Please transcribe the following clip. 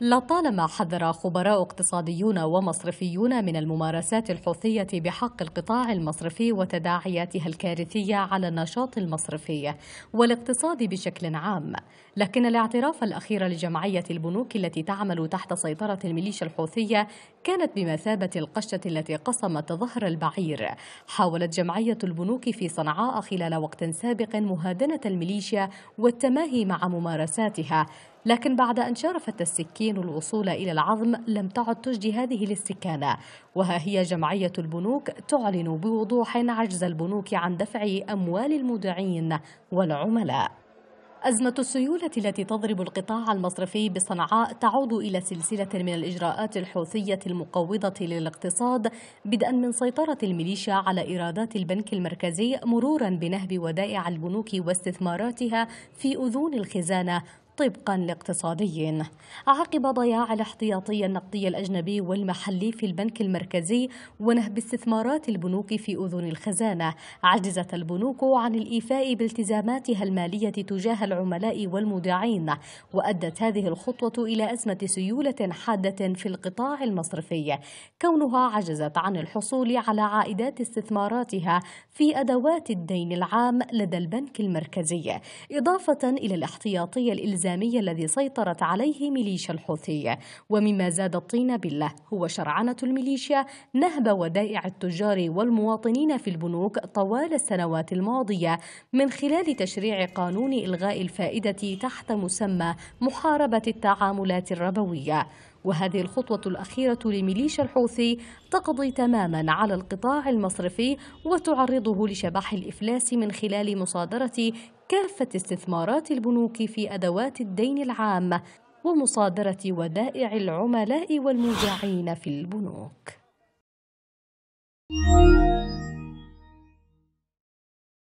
لطالما حذر خبراء اقتصاديون ومصرفيون من الممارسات الحوثية بحق القطاع المصرفي وتداعياتها الكارثية على النشاط المصرفي والاقتصاد بشكل عام لكن الاعتراف الأخير لجمعية البنوك التي تعمل تحت سيطرة الميليشيا الحوثية كانت بمثابة القشة التي قصمت ظهر البعير حاولت جمعية البنوك في صنعاء خلال وقت سابق مهادنة الميليشيا والتماهي مع ممارساتها لكن بعد أن شرفت السكين الوصول إلى العظم لم تعد تجدي هذه الاستكانة وها هي جمعية البنوك تعلن بوضوح عجز البنوك عن دفع أموال المودعين والعملاء أزمة السيولة التي تضرب القطاع المصرفي بصنعاء تعود إلى سلسلة من الإجراءات الحوثية المقوضة للاقتصاد بدءا من سيطرة الميليشيا على إيرادات البنك المركزي مرورا بنهب ودائع البنوك واستثماراتها في أذون الخزانة طبقا لاقتصادي عقب ضياع الاحتياطي النقدي الأجنبي والمحلي في البنك المركزي ونهب استثمارات البنوك في أذن الخزانة عجزت البنوك عن الإيفاء بالتزاماتها المالية تجاه العملاء والمودعين وأدت هذه الخطوة إلى أزمة سيولة حادة في القطاع المصرفي كونها عجزت عن الحصول على عائدات استثماراتها في أدوات الدين العام لدى البنك المركزي إضافة إلى الاحتياطي الإلزامي الإلزامي الذي سيطرت عليه ميليشيا الحوثي ومما زاد الطين بله هو شرعنة الميليشيا نهب ودائع التجار والمواطنين في البنوك طوال السنوات الماضية من خلال تشريع قانون إلغاء الفائدة تحت مسمى محاربة التعاملات الربوية وهذه الخطوة الأخيرة لميليشيا الحوثي تقضي تماما على القطاع المصرفي وتعرضه لشبح الإفلاس من خلال مصادرة كافة استثمارات البنوك في أدوات الدين العام ومصادرة ودائع العملاء والمودعين في البنوك